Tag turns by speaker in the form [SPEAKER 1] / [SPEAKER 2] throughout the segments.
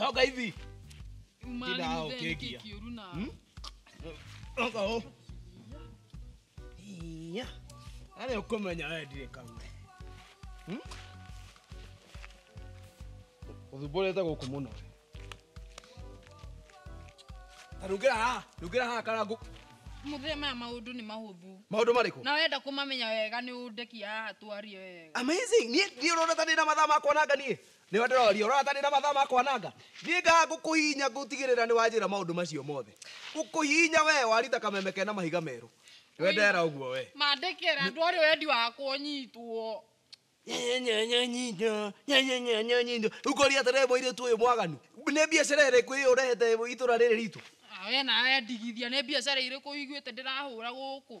[SPEAKER 1] soga hivi ndinaokegia
[SPEAKER 2] oga o iya ari ukumenya wendire kaume uthumbũrĩte gũkũ mũno ta rugĩra haha rugĩra haha karangũ
[SPEAKER 1] mũthee maya maũndũ nĩ mahũthũ maũndũ marĩkũ na wenda kũmamenya wega nĩ ũndekia haha twarie wega
[SPEAKER 2] amazing niĩ ndiĩ ta ndĩ na mathaa makwananga niĩ niwe å ratani na mathaa makwananga thiingaga ngukuhinya ngutigirira ni wanjira maundu macio mothe ngukuhinya we warita kameme kena mahiga meru wendera uguo we
[SPEAKER 1] mandikira andu ari wendi wa kunyitwo
[SPEAKER 2] nyanyanyanyindo ukoria atĩrĩ mũirĩtu ũyũ mwaganu nĩ biacara ĩrĩkũ ĩyo itå ra rä rä
[SPEAKER 1] we nawe ndigithia nĩ biacara rahå ra gå kå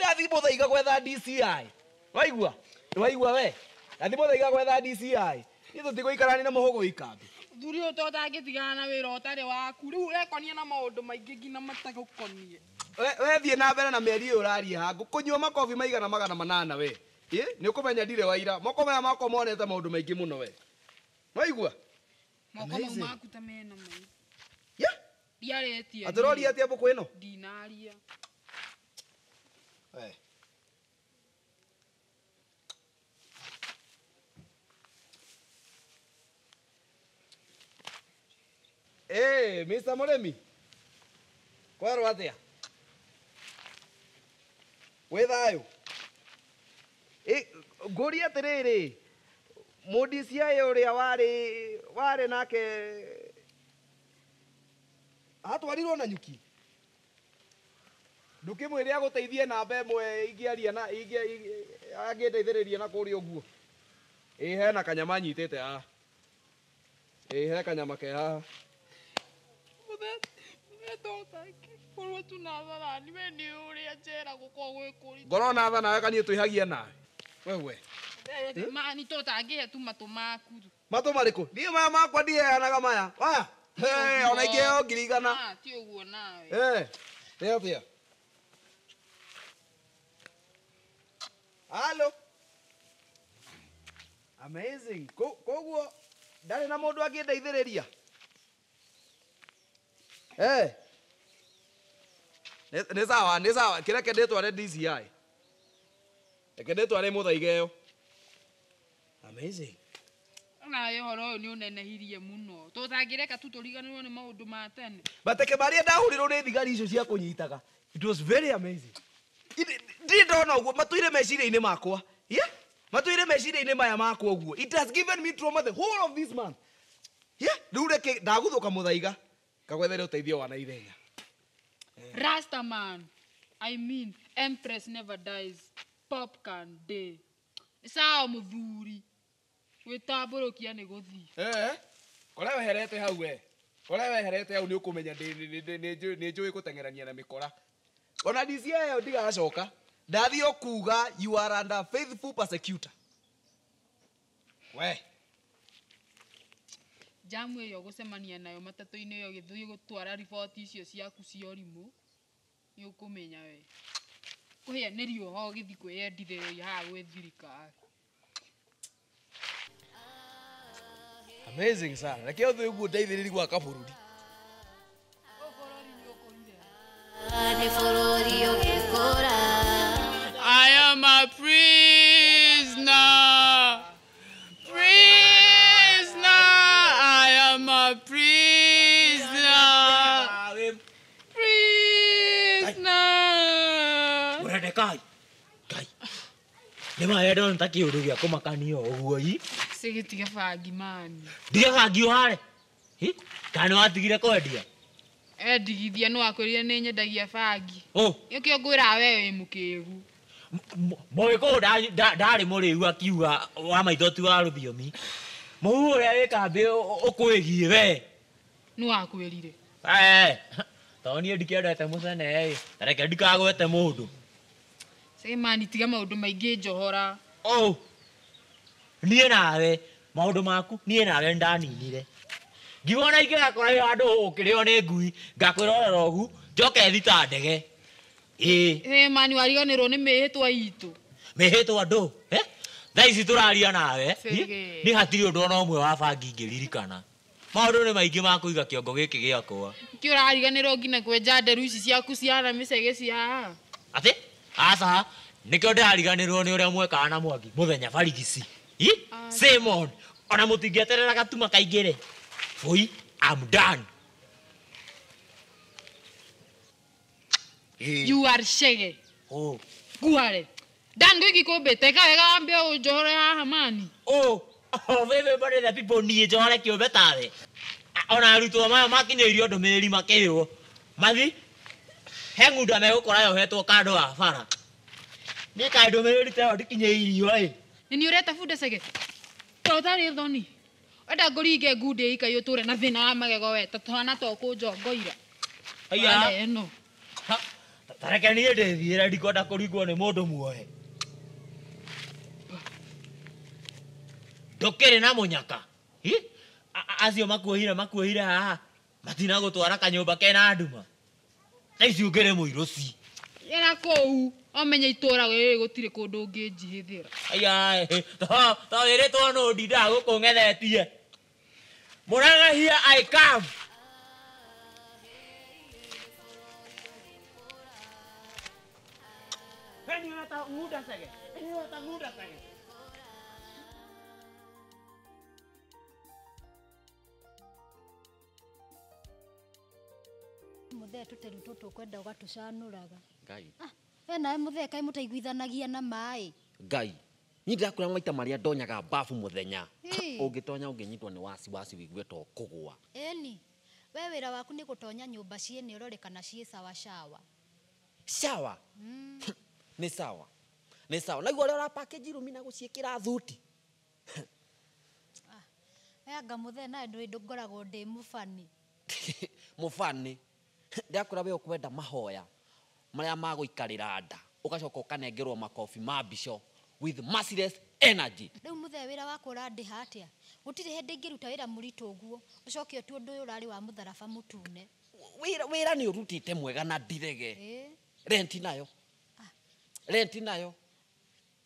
[SPEAKER 2] ndathi muthaiga gwetha DCI waigua waigua we ndathi muthaiga gwetha DCI ni tu tiguikarani na muhugo ikambi
[SPEAKER 1] thuri å totangätigana na wä ra å tarä waku rä u rekonia na maå ndå maingä ngina matagå konie
[SPEAKER 2] wethiä na mbere na mĩeri ä yo ũrariha ngå kå nyua makobi maigana magana manana we ä nä å kå menya ndirä waira moko maya mako monete maå ndå maingä må no we waigua
[SPEAKER 1] moko mau maku ta mena mai atå roria atä a mbå kå ä no ndinaria Ouais. Eh,
[SPEAKER 2] Hey, Mr. Moremi. Kwero atia. Wethayo. Eh, ngũria atiriri. Mũndiciaĩ ũrĩa warĩ warĩ nake atwarirwo na nyuki ndukimwire aguteithie namba imwe ingiaria na eh, igia eh, angindeithĩrĩria na kũrĩa ũguo ĩ hena kanyama anyitĩte haha ĩ he kanyama ke haha
[SPEAKER 1] ngorwo na tha nawe kaniĩ
[SPEAKER 2] twĩhagia nawe wewe
[SPEAKER 1] ta he hmm? tu matå maku
[SPEAKER 2] matå marĩkũ niĩ maya makwa ndiheanaga maya waya ona ingĩheo ngiri igana ah,
[SPEAKER 1] ti å guo nawe ä
[SPEAKER 2] atä a halo amazing koguo ndarä na må ndå angä ndeithä rä ria nä sawa nä sawa kä reke ndä tware dci reke ndä tware må thaiga ä yo amazing
[SPEAKER 1] nayo horo uyu ni unenehirie muno tutangireka tu nä maå ndå ma tene
[SPEAKER 2] mateke rä rwo nä thigari icio cia kunyitaga it was very amazing ndirä ndona å guo matå meciria-inä makwa matå ire meciria-inä maya makwa å guo it has rä u reke ndagå thå ka må thaiga kagwethere å teithio wa na ithenya
[SPEAKER 1] rastaman må thuri gwätambå rå kia nä gå
[SPEAKER 2] thiä eh? kore weherete hau we eh? kore weherete hau nä å kå menya nä njå ä kå tengerania na mä kora ona ndithia yo ndigacoka ndathio kuga you are under faithful persecutor
[SPEAKER 1] we jamu ä yo gå cemania nayo matatå-inä ä yo gä thå gå twara riboti icio ciaku cia årimå nä å kå menya we kå hä a nä riå ho gä thi kwä yendithä haha gwä
[SPEAKER 2] amazing sana reke å thå guo ndeithä rä ri gwaka bå
[SPEAKER 1] rå ri
[SPEAKER 3] nä ta kä å ndå gä a kå makania å guo i
[SPEAKER 1] cigätige bangi
[SPEAKER 3] ndiga bangi å hare kana nä watigire kwendia
[SPEAKER 1] endigithia no wakwärire nä nyendagia bangi nä kä o ngwä ra we wä må kä gu
[SPEAKER 3] må kå yå ndarä må rä u akiuga wa maitho ti wa rå thiomi må u å rä a wä kambä å kwä gie we
[SPEAKER 1] nä wakwä rire
[SPEAKER 3] ee, tondå niä ndikendete må cene tareke ndikagwete må ndå
[SPEAKER 1] Simani tiga maundu maingi njohora
[SPEAKER 3] oh niä nawe maå ndå maku niä nawe ndaninire ngigona ingägakora wä handå å kä rä o nä ngui ngakwä rora rogu njoke thita ndege
[SPEAKER 1] mani wariganä rwo nä mä hä twa itå
[SPEAKER 3] mä hä twa ndå thaa ici tå raria nawe nä hatirä å ndå ona å mwe wa bangi ingä ririkana maå ndå nä maingä ma kå iga kä ongo gä kä gä akwa
[SPEAKER 1] kä å rariganä rwo nginya kwenja nderu ici ciaku ciana mä cege ciaa
[SPEAKER 3] atä aca nä ndĩrariganĩrwo nĩ ũrĩa mwekaga na mwangi mũthenya barigici ah. Simon ona må gatuma kaingĩre bũi I'm done.
[SPEAKER 1] You are shege. Oh. Guare. Dan gigi kobe teka wega ambe ujore haha mani.
[SPEAKER 3] Oh. Oh, wewe bado the people ni jore kiombe tawe. Ona arutwo maya makinyĩirio ndũmĩrĩri makĩrwo. Mathi he ng'undu ame gukora yo hetwo kando wa bara ni me kandumiriri teo ndikinye irio ai
[SPEAKER 1] ni ni ureta funde sege to thari thoni enda nguringe ika yo uture na thina wa magego we to to thana tatuhana twakunjongoira aya no
[SPEAKER 3] tareke niä ndä thiä ra ndikwenda kå ringwo nä må ndå muoe ndå kä rä na må nyaka acio makuohire makuohire haha matinagå twara kanyå mba kena nduma na ici ungere mũirũ ci
[SPEAKER 1] era kũu omenye itũra ĩ eh, gũtirĩ kũndũ ũngĩnjihithĩra
[SPEAKER 3] aya to wĩrĩtwo nũ ndindaga gũkũng'ethetie mũraga hia i come
[SPEAKER 1] Hey, you want to move that again? Hey, you want to saja.
[SPEAKER 4] å å aå aaamå thekamå teigithanagia na
[SPEAKER 5] maänyinä aku rä a maitamarä a ndonyagamå thenya å gä tonyaå gä nyindw nä aciguä ta å kå
[SPEAKER 4] gåanwe wä ra waku nä gå tonya nyå mba ciä nä å rorekana ciä
[SPEAKER 5] aguårä a å rami na gå ciä kä rathutaå
[SPEAKER 4] ah, thandåndågragwo ndmå
[SPEAKER 5] bmå ba ndiakwira we kwenda mahoya marä a magå ikarä ra nda å gacoka å kanengerwo makobi ma mbico with merciless energy
[SPEAKER 4] riu muthee wira wakwa urandiha ruta wä ra må ritå å guo å ndå å yå å rarä wa må må tharaba tune wä
[SPEAKER 5] ra nä å rutä te mwega na ndirege eh? renti nayo kä u kä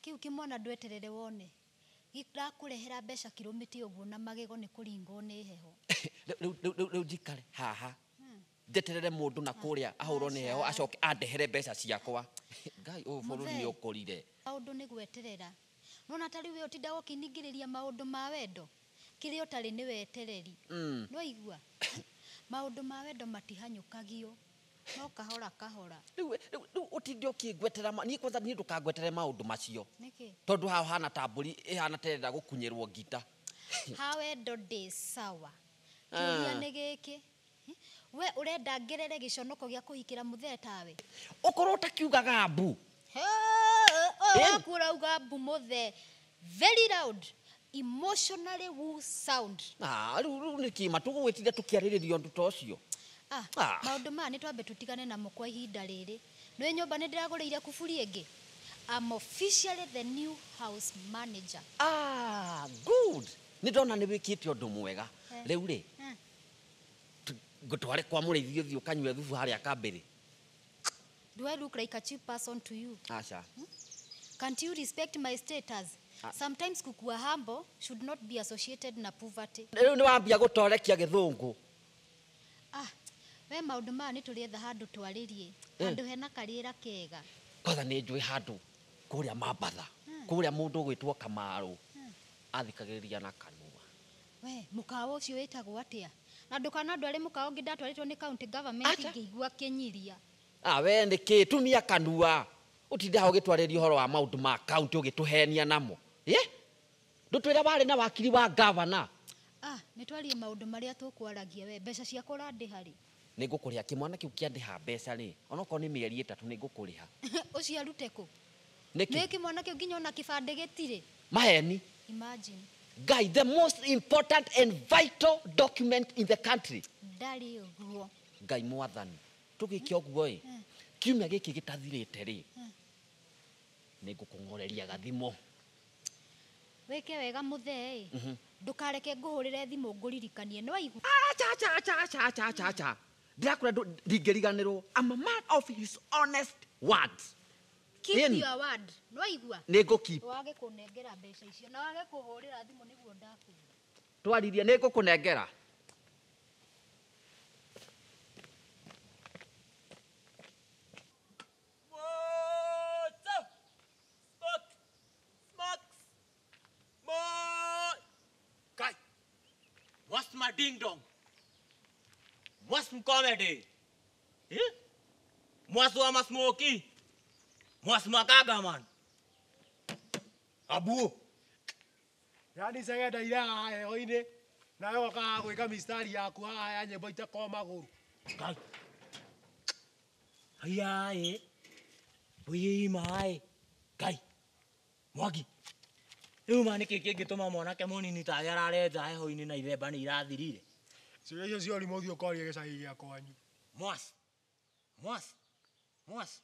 [SPEAKER 4] kiu kimwana ndweterere wone rakå rehera mbeca mä å guo na magego kå kũringwo nä heho
[SPEAKER 5] u njikare haha ndeterere mundu na kuria ahurwo ni heho acoke andehere mbeca ciakwa ngai uyu bururi ni ukurire
[SPEAKER 4] maundu ni gweterera nona tari we ria maå maundu ma wendo kiria tarä ni wetereri no maå maundu ma wendo matihanyukagio no kahora kahora riu riu utinde
[SPEAKER 5] ukingweterera niä kwanza niä ndå kangwetere maå ndå macio tondå ha hana ta mbå ihana terera gå kunyä rwo ngita
[SPEAKER 4] wendo ndä sawa kiria nä gä kä we urenda ngerere giconoko gia kuhikira muthere tawe ukorwo utakiugaga mbu uga mbu muthe very loud emotionally woo sound
[SPEAKER 5] rä u nä kä ma tå gå gwä tinda tå kä arä rä ria å ndå ta å cio
[SPEAKER 4] ah, ah. maå ndå maya nä twambe tå tigane namo kwa ihinda rä rä nä nyå mba kuburi ä I'm officially the new house manager.
[SPEAKER 5] Ah, good. Nidona nä wä kä te å mwega. Eh. Rä u gutware kwa murithi uthi kanywe thufu haria kambiri
[SPEAKER 4] do i look like a cheap person to you acha hmm? can't you respect my status ah. sometimes kukua humble should not be associated na poverty riu ni
[SPEAKER 5] wambia gutorekia githungu
[SPEAKER 4] ah we maundu maya ni turietha handu twaririe eh. handu hena karira kega
[SPEAKER 5] kotha ni njui handu kuria mabatha hmm. kuria mundu ugwitwo kamaru hmm. athikagiriria na kanua
[SPEAKER 4] we mukawa ucio witagwo atia na ndukana ndware mukao ngi ndatwaritwo ni county government ngiigua kinyiria
[SPEAKER 5] ah, we nä kä tu nä akanua å tindaga å gä twarä ria å horo wa maå ndå ma county å gä tå henia namo ndå twä ra warä na wakiri wa
[SPEAKER 4] ah nä twarie maå ndå marä a tå kwaragia we mbeca ciakwa randä harä
[SPEAKER 5] nä ngå kå rä ha kä mwana kä u kä andä ha mbeca rä onokorwo nä mä eri ä tatå nä ngå kå rä ha
[SPEAKER 4] å ciarute kå nä kä mwana kä u nginya ona kä bandä gä tirä
[SPEAKER 5] maheni Guy, the most important and vital document in the country.
[SPEAKER 4] Ndarĩ ũguo.
[SPEAKER 5] Ngai mwathani. Tũgĩkia ũguo ĩ. Eh. Kiumia gĩkĩ gĩtathirĩte rĩ. Eh. Nĩ ngũkũng'oreria gathimo.
[SPEAKER 4] Weke wega mũthee ĩ. Mhm. Ndũkareke ngũhũrĩre thimũ ngũririkanie nĩ waigua. Acha cha cha
[SPEAKER 5] cha cha acha acha. Ndĩrakũra ndingĩriganĩrwo. I'm a man of his honest words
[SPEAKER 4] keep your word no igua nä keep wage kå nengera mbeca icio na wage kå hå rä ra thimå nä guo
[SPEAKER 5] ndakå twaririe nä ngå kå nengera
[SPEAKER 3] What's my ding dong? What's my comedy? Eh? What's my smoky?
[SPEAKER 6] mwasimwakaga mwana abuo yani segeda ira heho-inĩ nawe gokaga gwĩka mistari yaku haha ya nyĩmbo itakoo magũrũ ngai aiyaĩ
[SPEAKER 3] ũyiimaĩ ngai mwangi rĩu ma nĩ kĩ kĩngĩtũma mwanake mũnini tage ararenja heho-inĩ na ithemba nĩ irathirire ciũria icio ciori mũthiĩ ũkoria gĩcagi gĩa kwanyu mwasi mwasi mwasi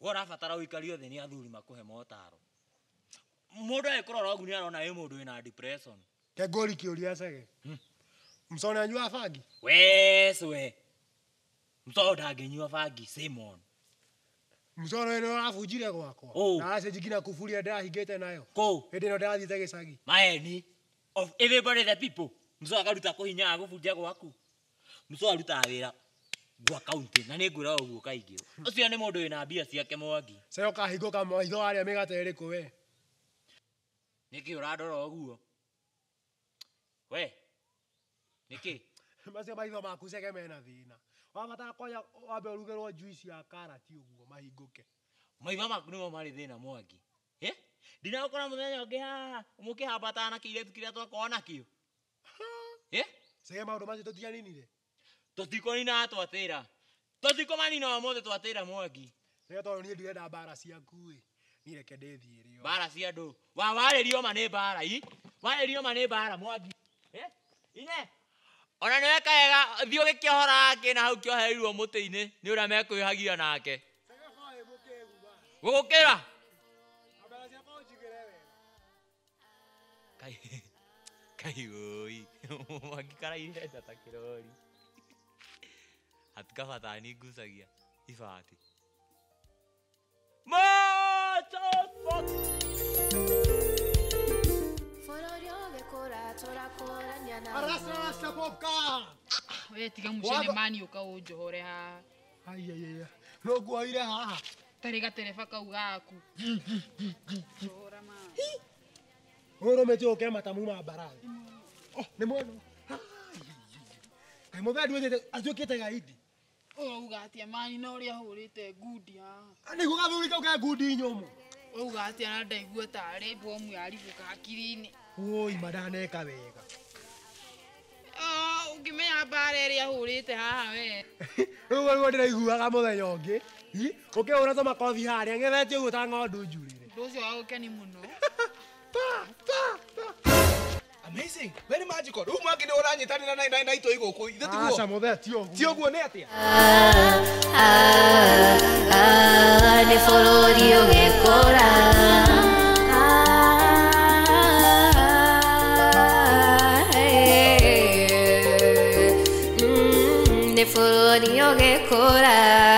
[SPEAKER 3] we ũrabatara ũikario thĩ nĩ athuri makũhe motaro mundu ekurora ogu niarona i mundu wina depression
[SPEAKER 6] ke kegori kiuria cege hmm. msone anyua bangi weswe msone ndanginyua bangi simon msone ino arabunjire gwakwa na ase jikina acenjikina kuburia ndahingite nayo kå hindi ino ndathiite gicagi maeni of everybody the people msone akaruta kuhinya agubunjia gwaku
[SPEAKER 3] msone arutaga wira gwa kaunti na nä ngwä ra å guo kaingä å cio nä må ndå wä mbia ciake
[SPEAKER 6] mwangi caå kahingo ka maitho arä a mä we nä kä å we nä macio maitho maku cege mena thä wabatara kwaya wambe å juici ya karati å guo
[SPEAKER 3] maitho maku nä mo marä mwangi ndinagå kora må haha må kä hambatana twakorwo nakä cege maå macio tå tutikoni na twatira tutikomani na mothe twatira mwangi
[SPEAKER 6] nä tondå niä ndirenda mbara ciaku ä
[SPEAKER 3] niä reke ndä thiä rä mbara cia andå wa warä rio ma nä mbara i warä rio ma nä mbara mwangi ine ona nä weka wega thiå gä kä ohora kä na hau kä oherirwo må tä-inä nä å rä a mekwä hagia nake gå gå kä ra kaigåi mwangi karairenda ta kä rori hatukapata nigusagia ibati
[SPEAKER 4] arasarasa popka
[SPEAKER 1] wetiga mucene mani uka unjohore haha aiaiaia nonguoire haha tarä gatereba kau gaku
[SPEAKER 6] å rå mä te å kere matamu ma mbarathi nä mwana ngai må thä anduä atuä kä te gaidi
[SPEAKER 1] urauga atia mani na uria hurite ngundi haha ah,
[SPEAKER 6] niguo gathuri kau ke ngundi nyumu
[SPEAKER 1] urauga atia na ndaigua tari bomu yaribũka hakiri-inĩ
[SPEAKER 6] woi madaneka wega
[SPEAKER 1] oh, ũngĩmenya mbara ĩrĩa hũrĩte haha we
[SPEAKER 6] rĩu rĩu ndĩraiguaga mũthenya ũngĩ ũkĩhũra tũmakobi harĩa ng'ethetie ũguo ta ng'ondu njurĩre
[SPEAKER 1] ũndũ ũcio wa gũkeni mũno
[SPEAKER 2] Amazing. Very magical. Rä u mangä nä å ranyitanä
[SPEAKER 6] na na itå igå kå ithe ti
[SPEAKER 4] å guo nä atä a nä bå rå ri å gä kå ra nä bå rå ri å gä kå ra